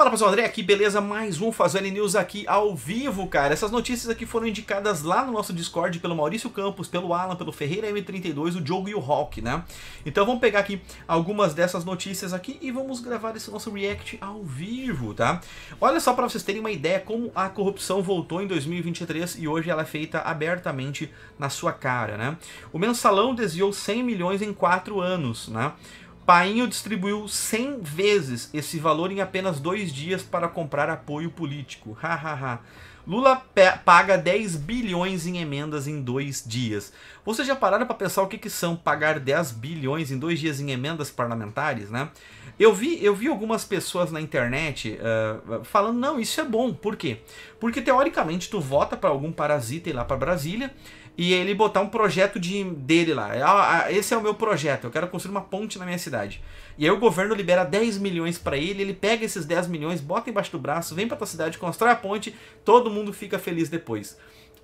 Fala pessoal, André aqui, beleza? Mais um Fazendo News aqui ao vivo, cara. Essas notícias aqui foram indicadas lá no nosso Discord pelo Maurício Campos, pelo Alan, pelo Ferreira M32, o Diogo e o Hawk, né? Então vamos pegar aqui algumas dessas notícias aqui e vamos gravar esse nosso react ao vivo, tá? Olha só para vocês terem uma ideia como a corrupção voltou em 2023 e hoje ela é feita abertamente na sua cara, né? O mensalão desviou 100 milhões em 4 anos, né? Painho distribuiu 100 vezes esse valor em apenas dois dias para comprar apoio político. Hahaha. Lula paga 10 bilhões em emendas em dois dias. Vocês já pararam para pensar o que, que são pagar 10 bilhões em dois dias em emendas parlamentares, né? Eu vi, eu vi algumas pessoas na internet uh, falando, não, isso é bom. Por quê? Porque teoricamente tu vota para algum parasita ir lá para Brasília e ele botar um projeto de, dele lá. É, esse é o meu projeto, eu quero construir uma ponte na minha cidade. E aí o governo libera 10 milhões para ele, ele pega esses 10 milhões, bota embaixo do braço, vem pra tua cidade, constrói a ponte, todo mundo fica feliz depois.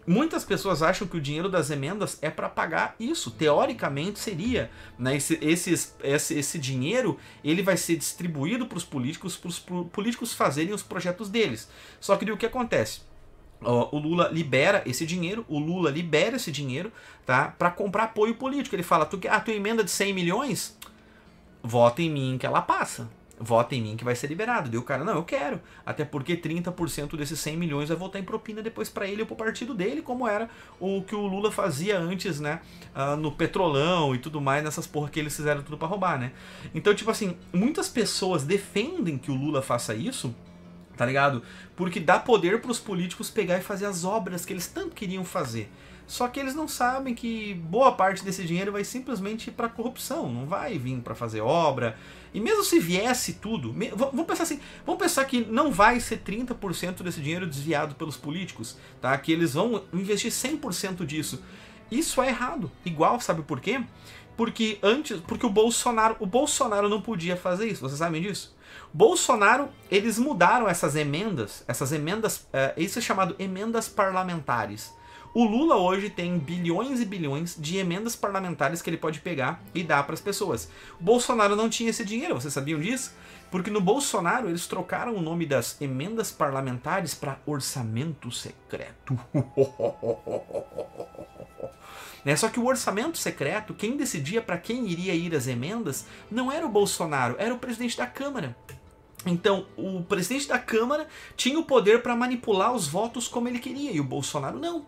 Muitas pessoas acham que o dinheiro das emendas é para pagar isso. Teoricamente seria, né? Esse, esse, esse, esse dinheiro ele vai ser distribuído para os políticos, para os políticos fazerem os projetos deles. Só que o que acontece? o Lula libera esse dinheiro, o Lula libera esse dinheiro, tá? Para comprar apoio político. Ele fala: tu, "A ah, tua emenda de 100 milhões, vota em mim que ela passa. Vota em mim que vai ser liberado". Deu o cara: "Não, eu quero". Até porque 30% desses 100 milhões vai voltar em propina depois para ele ou pro partido dele, como era o que o Lula fazia antes, né, ah, no Petrolão e tudo mais, nessas porra que eles fizeram tudo para roubar, né? Então, tipo assim, muitas pessoas defendem que o Lula faça isso tá ligado? Porque dá poder para os políticos pegar e fazer as obras que eles tanto queriam fazer. Só que eles não sabem que boa parte desse dinheiro vai simplesmente para corrupção, não vai vir para fazer obra. E mesmo se viesse tudo, vamos pensar assim, vamos pensar que não vai ser 30% desse dinheiro desviado pelos políticos, tá? Que eles vão investir 100% disso. Isso é errado. Igual, sabe por quê? Porque antes, porque o Bolsonaro, o Bolsonaro não podia fazer isso. Vocês sabem disso? Bolsonaro, eles mudaram essas emendas, essas emendas, eh, isso é chamado emendas parlamentares. O Lula hoje tem bilhões e bilhões de emendas parlamentares que ele pode pegar e dar para as pessoas. O Bolsonaro não tinha esse dinheiro, vocês sabiam disso? Porque no Bolsonaro eles trocaram o nome das emendas parlamentares para orçamento secreto. É Só que o orçamento secreto, quem decidia para quem iria ir as emendas, não era o Bolsonaro, era o presidente da Câmara. Então, o presidente da Câmara tinha o poder para manipular os votos como ele queria e o Bolsonaro não.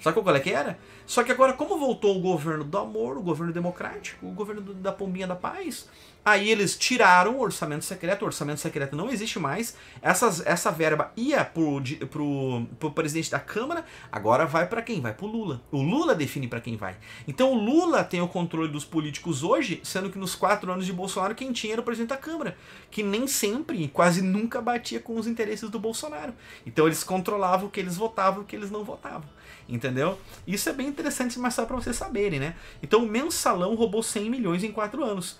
Sabe qual é que era? Só que agora, como voltou o governo do amor, o governo democrático, o governo do, da pombinha da paz, Aí eles tiraram o orçamento secreto, o orçamento secreto não existe mais. Essas, essa verba ia pro, pro, pro presidente da Câmara, agora vai para quem? Vai pro Lula. O Lula define para quem vai. Então o Lula tem o controle dos políticos hoje, sendo que nos quatro anos de Bolsonaro quem tinha era o presidente da Câmara, que nem sempre, quase nunca batia com os interesses do Bolsonaro. Então eles controlavam o que eles votavam e o que eles não votavam. Entendeu? Isso é bem interessante, mas só para vocês saberem, né? Então o mensalão roubou 100 milhões em quatro anos.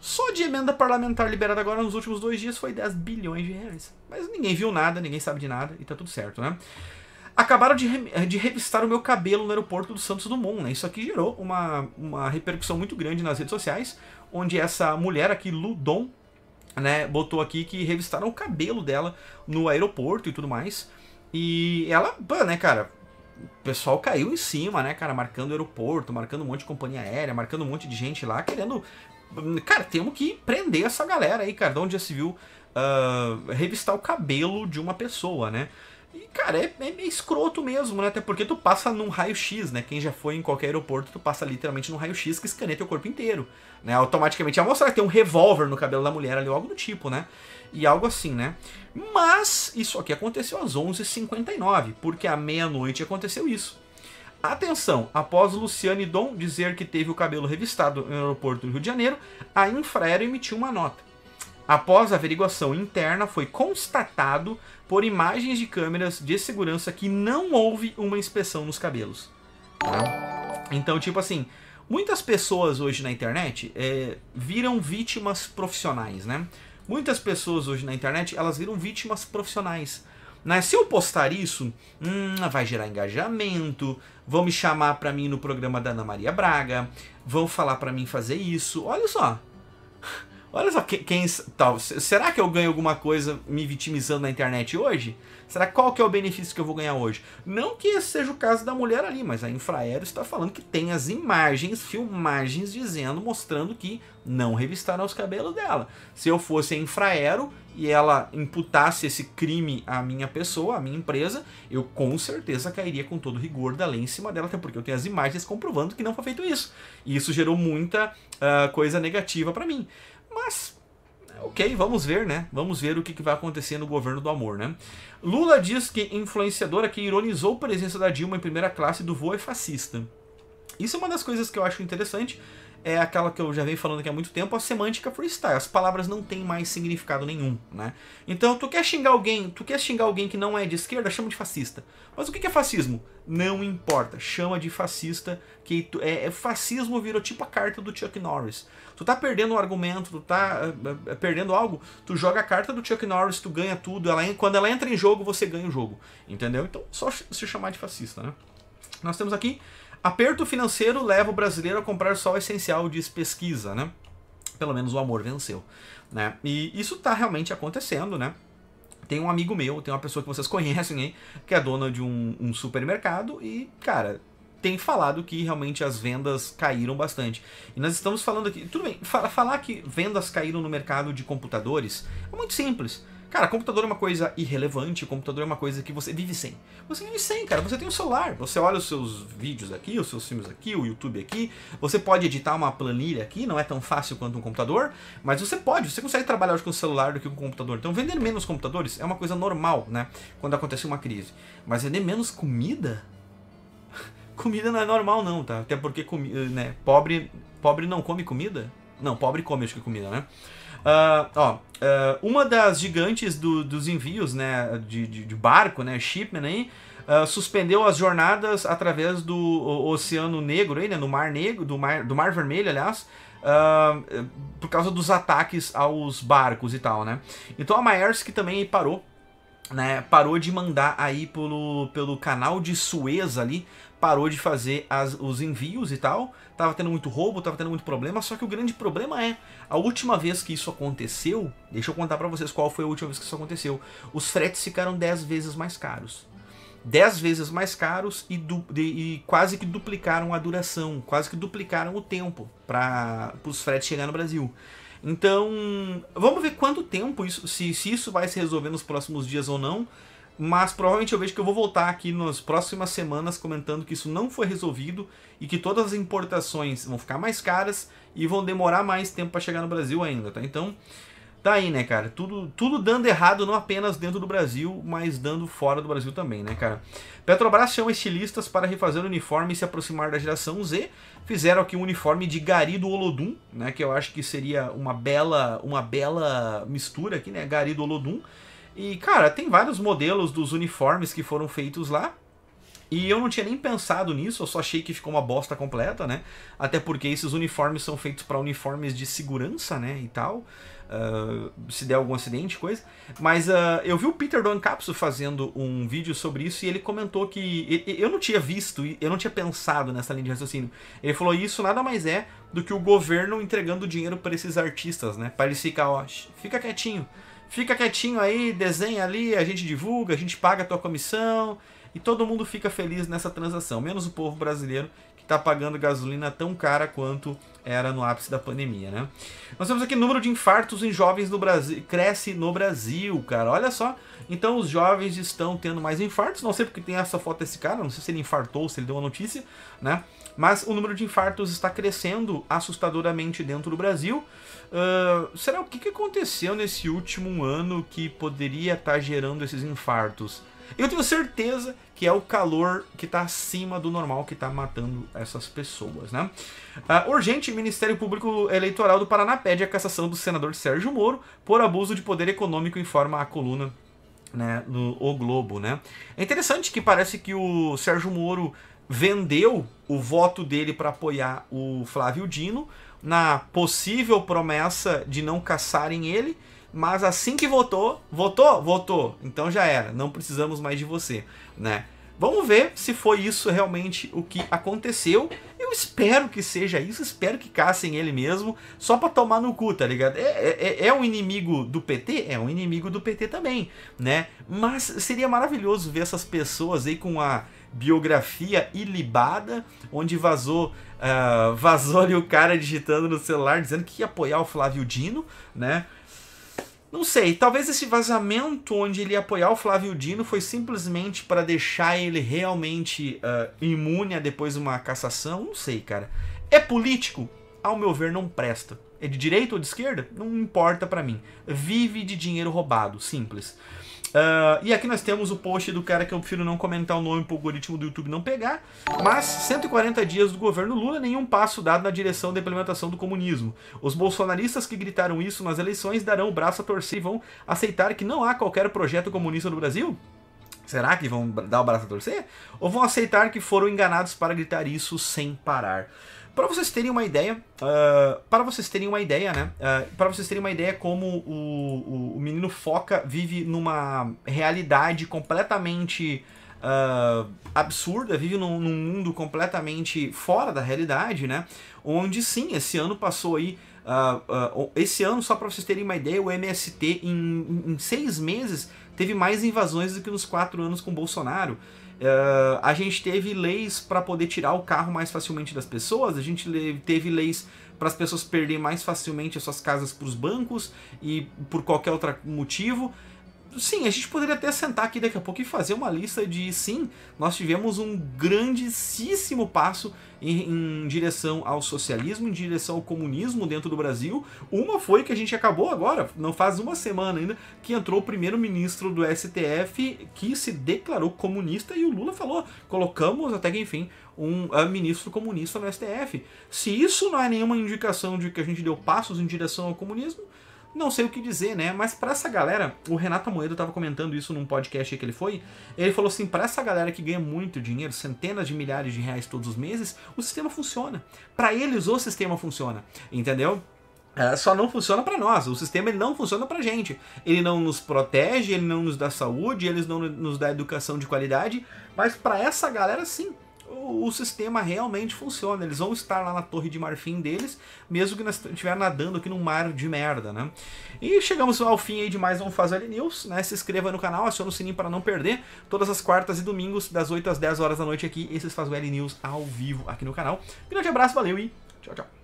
Só de emenda parlamentar liberada agora nos últimos dois dias foi 10 bilhões de reais. Mas ninguém viu nada, ninguém sabe de nada e tá tudo certo, né? Acabaram de, re eh, de revistar o meu cabelo no aeroporto do Santos Dumont, né? Isso aqui gerou uma, uma repercussão muito grande nas redes sociais, onde essa mulher aqui, Ludon, né, botou aqui que revistaram o cabelo dela no aeroporto e tudo mais. E ela, né, cara, o pessoal caiu em cima, né, cara, marcando o aeroporto, marcando um monte de companhia aérea, marcando um monte de gente lá, querendo Cara, temos que prender essa galera aí, cara. De onde já se viu uh, revistar o cabelo de uma pessoa, né? E, cara, é, é meio escroto mesmo, né? Até porque tu passa num raio-x, né? Quem já foi em qualquer aeroporto, tu passa literalmente num raio-x que escaneia teu corpo inteiro, né? Automaticamente. A mostrar que tem um revólver no cabelo da mulher ali, algo do tipo, né? E algo assim, né? Mas isso aqui aconteceu às 11h59, porque à meia-noite aconteceu isso. Atenção, após Luciane Dom dizer que teve o cabelo revistado no aeroporto do Rio de Janeiro, a Infraero emitiu uma nota. Após averiguação interna, foi constatado por imagens de câmeras de segurança que não houve uma inspeção nos cabelos. Tá? Então, tipo assim, muitas pessoas hoje na internet é, viram vítimas profissionais, né? Muitas pessoas hoje na internet, elas viram vítimas profissionais. Né? Se eu postar isso, hum, vai gerar engajamento, vão me chamar para mim no programa da Ana Maria Braga, vão falar para mim fazer isso. Olha só. Olha só, quem, quem tal, será que eu ganho alguma coisa me vitimizando na internet hoje? Será qual que é o benefício que eu vou ganhar hoje? Não que esse seja o caso da mulher ali, mas a Infraero está falando que tem as imagens, filmagens dizendo, mostrando que não revistaram os cabelos dela. Se eu fosse a Infraero e ela imputasse esse crime à minha pessoa, à minha empresa, eu com certeza cairia com todo rigor da lei em cima dela, até porque eu tenho as imagens comprovando que não foi feito isso. E isso gerou muita uh, coisa negativa para mim. Mas ok, vamos ver, né? Vamos ver o que, vai acontecer no governo do amor, né? Lula diz que influenciadora que ironizou a presença da Dilma em primeira classe do voo é fascista. Isso é uma das coisas que eu acho interessante, é aquela que eu já venho falando aqui há muito tempo, a semântica freestyle. As palavras não têm mais significado nenhum, né? Então, tu quer xingar alguém, tu quer xingar alguém que não é de esquerda, chama de fascista. Mas o que é fascismo? Não importa, chama de fascista, que tu, é, é, fascismo virou tipo a carta do Chuck Norris. Tu tá perdendo um argumento, tu tá eh, eh, perdendo algo, tu joga a carta do Chuck Norris, tu ganha tudo, ela, quando ela entra em jogo, você ganha o jogo, entendeu? Então, só se chamar de fascista, né? Nós temos aqui Aperto financeiro leva o brasileiro a comprar só o essencial, diz pesquisa, né? Pelo menos o amor venceu, né? E isso tá realmente acontecendo, né? Tem um amigo meu, tem uma pessoa que vocês conhecem, hein? Que é dona de um, um supermercado e, cara, tem falado que realmente as vendas caíram bastante. E nós estamos falando aqui. Tudo bem, falar que vendas caíram no mercado de computadores é muito simples. Cara, computador é uma coisa irrelevante, computador é uma coisa que você vive sem. Você vive sem, cara. Você tem um celular, você olha os seus vídeos aqui, os seus filmes aqui, o YouTube aqui. Você pode editar uma planilha aqui, não é tão fácil quanto um computador, mas você pode, você consegue trabalhar com o celular do que com o computador. Então, vender menos computadores é uma coisa normal, né? Quando acontece uma crise. Mas vender menos comida? comida não é normal, não, tá? Até porque, eh, né? Pobre, pobre não come comida? Não, pobre come, acho que comida, né? Uh, ó, uh, uma das gigantes do, dos envios, né, de, de, de barco, né, shipment aí, Uh, suspendeu as jornadas através do Oceano Negro, aí, né, no Mar Negro, do Mar, do Mar Vermelho, aliás, uh, por causa dos ataques aos barcos e tal, né? Então a Maersk também parou, né, parou de mandar aí pelo, pelo canal de Suez ali parou de fazer as, os envios e tal. Tava tendo muito roubo, tava tendo muito problema. Só que o grande problema é, a última vez que isso aconteceu, deixa eu contar para vocês qual foi a última vez que isso aconteceu. Os fretes ficaram 10 vezes mais caros. 10 vezes mais caros e, du, de, e quase que duplicaram a duração, quase que duplicaram o tempo para os fretes chegar no Brasil. Então, vamos ver quanto tempo isso, se, se isso vai se resolver nos próximos dias ou não mas provavelmente eu vejo que eu vou voltar aqui nas próximas semanas comentando que isso não foi resolvido e que todas as importações vão ficar mais caras e vão demorar mais tempo para chegar no Brasil ainda, tá? Então, tá aí, né, cara? Tudo, tudo dando errado, não apenas dentro do Brasil, mas dando fora do Brasil também, né, cara? Petrobras chama estilistas para refazer o uniforme e se aproximar da geração Z. Fizeram aqui um uniforme de Gari do Olodum, né, que eu acho que seria uma bela, uma bela mistura aqui, né, Gari do Olodum e, cara, tem vários modelos dos uniformes que foram feitos lá. E eu não tinha nem pensado nisso, eu só achei que ficou uma bosta completa, né? Até porque esses uniformes são feitos para uniformes de segurança, né? E tal. Uh, se der algum acidente, coisa. Mas uh, eu vi o Peter Don Capso fazendo um vídeo sobre isso e ele comentou que. Eu não tinha visto, eu não tinha pensado nessa linha de raciocínio. Ele falou: Isso nada mais é do que o governo entregando dinheiro para esses artistas, né? Para eles ficar, ó, fica quietinho fica quietinho aí, desenha ali, a gente divulga, a gente paga a tua comissão e todo mundo fica feliz nessa transação, menos o povo brasileiro está pagando gasolina tão cara quanto era no ápice da pandemia, né? Nós temos aqui número de infartos em jovens no Brasil cresce no Brasil, cara. Olha só. Então os jovens estão tendo mais infartos. Não sei porque tem essa foto desse cara. Não sei se ele infartou, se ele deu uma notícia, né? Mas o número de infartos está crescendo assustadoramente dentro do Brasil. Uh, será o que aconteceu nesse último ano que poderia estar tá gerando esses infartos? Eu tenho certeza que é o calor que está acima do normal que está matando essas pessoas, né? Uh, urgente, Ministério Público Eleitoral do Paraná pede a cassação do senador Sérgio Moro por abuso de poder econômico, informa a coluna né, no O Globo, né? É interessante que parece que o Sérgio Moro vendeu o voto dele para apoiar o Flávio Dino na possível promessa de não caçarem ele mas assim que votou, votou, votou, então já era, não precisamos mais de você, né? Vamos ver se foi isso realmente o que aconteceu. Eu espero que seja isso, espero que caçem ele mesmo, só pra tomar no cu, tá ligado? É, é, é, um inimigo do PT? É um inimigo do PT é também, né? Mas seria maravilhoso ver essas pessoas aí com a biografia ilibada, onde vazou, uh, vazou ali o cara digitando no celular, dizendo que ia apoiar o Flávio Dino, né? Não sei, talvez esse vazamento onde ele ia apoiar o Flávio Dino foi simplesmente para deixar ele realmente uh, imune a depois uma cassação. Não sei, cara. É político? Ao meu ver, não presta. É de direita ou de esquerda? Não importa para mim. Vive de dinheiro roubado, simples. Uh, e aqui nós temos o post do cara que eu prefiro não comentar o nome para o algoritmo do YouTube não pegar, mas 140 dias do governo Lula, nenhum passo dado na direção da implementação do comunismo. Os bolsonaristas que gritaram isso nas eleições darão o braço a torcer e vão aceitar que não há qualquer projeto comunista no Brasil? Será que vão dar o braço a torcer? Ou vão aceitar que foram enganados para gritar isso sem parar? Para vocês terem uma ideia, uh, para vocês terem uma ideia, né? Uh, ah, para vocês terem uma ideia como o, o, o menino Foca vive numa realidade completamente uh, absurda, vive num, num, mundo completamente fora da realidade, né? Onde sim, esse ano passou aí. Uh, uh, esse ano, só para vocês terem uma ideia, o MST em, em, seis meses teve mais invasões do que nos quatro anos com Bolsonaro. Uh, a gente teve leis para poder tirar o carro mais facilmente das pessoas, a gente teve leis para as pessoas perderem mais facilmente as suas casas para os bancos e por qualquer outro motivo sim, a gente poderia até sentar aqui daqui a pouco e fazer uma lista de sim, nós tivemos um grandíssimo passo em, em, direção ao socialismo, em direção ao comunismo dentro do Brasil. Uma foi que a gente acabou agora, não faz uma semana ainda, que entrou o primeiro-ministro do STF que se declarou comunista e o Lula falou: colocamos até que enfim um ah, ministro comunista no STF. Se isso não é nenhuma indicação de que a gente deu passos em direção ao comunismo não sei o que dizer, né? Mas para essa galera, o Renato Moedo tava comentando isso num podcast que ele foi, ele falou assim, para essa galera que ganha muito dinheiro, centenas de milhares de reais todos os meses, o sistema funciona. Para eles o sistema funciona, entendeu? É, só não funciona para nós. O sistema ele não funciona para gente. Ele não nos protege, ele não nos dá saúde, ele não nos dá educação de qualidade. Mas para essa galera, sim o, sistema realmente funciona. Eles vão estar lá na torre de marfim deles, mesmo que nós estiver nadando aqui num mar de merda, né? E chegamos ao fim aí de mais um Fazali News, né? Se inscreva no canal, acione o sininho para não perder. Todas as quartas e domingos, das 8 às 10 horas da noite aqui, esses Fazali News ao vivo aqui no canal. Grande abraço, valeu e tchau, tchau.